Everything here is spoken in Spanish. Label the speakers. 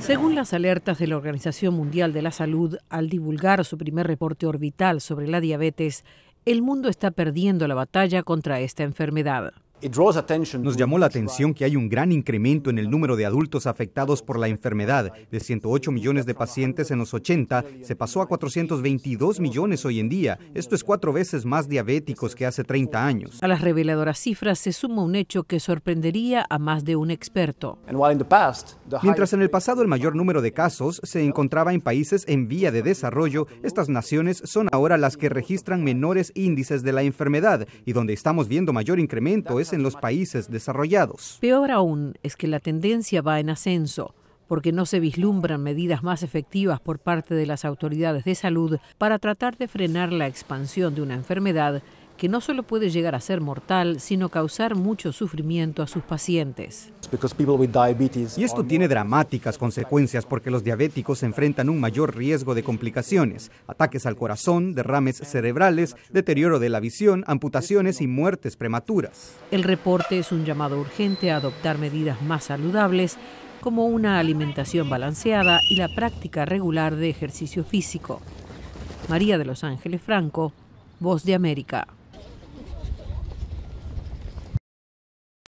Speaker 1: Según las alertas de la Organización Mundial de la Salud, al divulgar su primer reporte orbital sobre la diabetes, el mundo está perdiendo la batalla contra esta
Speaker 2: enfermedad. Nos llamó la atención que hay un gran incremento en el número de adultos afectados por la enfermedad. De 108 millones de pacientes en los 80, se pasó a 422 millones hoy en día. Esto es cuatro veces más diabéticos que hace 30 años. A
Speaker 1: las reveladoras cifras se suma un hecho que sorprendería a más de un experto.
Speaker 2: Mientras en el pasado el mayor número de casos se encontraba en países en vía de desarrollo, estas naciones son ahora las que registran menores índices de la enfermedad y donde estamos viendo mayor incremento es en los países desarrollados.
Speaker 1: Peor aún es que la tendencia va en ascenso porque no se vislumbran medidas más efectivas por parte de las autoridades de salud para tratar de frenar la expansión de una enfermedad que no solo puede llegar a ser mortal, sino causar mucho sufrimiento a sus pacientes.
Speaker 2: Y esto tiene dramáticas consecuencias porque los diabéticos enfrentan un mayor riesgo de complicaciones, ataques al corazón, derrames cerebrales, deterioro de la visión, amputaciones y muertes prematuras.
Speaker 1: El reporte es un llamado urgente a adoptar medidas más saludables como una alimentación balanceada y la práctica regular de ejercicio físico. María de los Ángeles Franco, Voz de América.